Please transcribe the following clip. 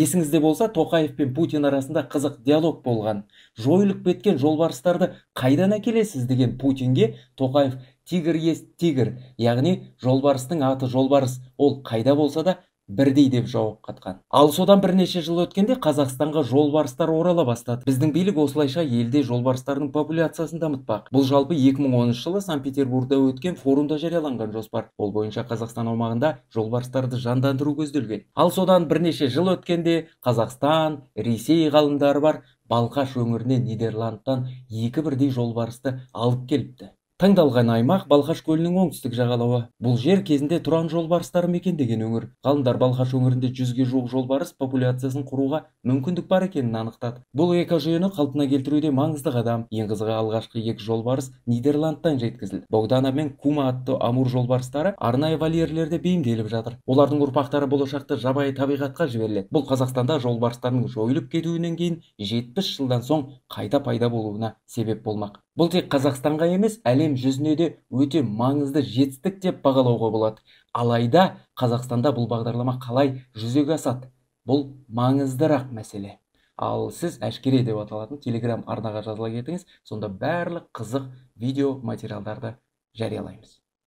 есіңізде болса тоқаев пен путин арасында қызық диалог болған жойылып кеткен жолбарыстарды қайдан әкелесіз деген путинге тоқаев тигр есть тигр яғни жолбарыстың аты жолбарыс ол қайда болса да бірдей деп жауап қатқан ал содан бірнеше жыл өткенде қазақстанға жолбарыстар орала бастады біздің билік осылайша елде жолбарыстардың популяциясын дамытпақ бұл жалпы 2010 жылы санкт петербургда өткен форумда жарияланған жоспар ол бойынша қазақстан аумағында жолбарыстарды жандандыру көзделген ал содан бірнеше жыл өткенде қазақстан ресей ғалымдары бар балқаш өңіріне нидерландтан екі бірдей жолбарысты алып келіпті таңдалған аймақ балқаш көлінің оңтүстік жағалауы бұл жер кезінде тұран жолбарыстары мекендеген өңір ғалымдар балқаш өңірінде жүзге жуық жолбарыс популяциясын құруға мүмкіндік бар екенін анықтады бұл экожүйені қалпына келтіруде маңызды қадам ең қызығы алғашқы екі жолбарыс нидерландтан жеткізілді богдана мен кума атты амур жолбарыстары арнайы вольерлерде бейімделіп жатыр олардың ұрпақтары болашақта жабайы табиғатқа жіберіледі бұл қазақстанда жолбарыстардың жойылып кетуінен кейін жетпіс жылдан соң қайта пайда болуына себеп болмақ бұл тек қазақстанға емес әлем жүзіне де өте маңызды жетістік деп бағалауға болады алайда қазақстанда бұл бағдарлама қалай жүзеге асады бұл маңыздырақ мәселе ал сіз әшкере деп аталатын телеграм арнаға жазыла кетіңіз сонда барлық қызық видео материалдарды жариялаймыз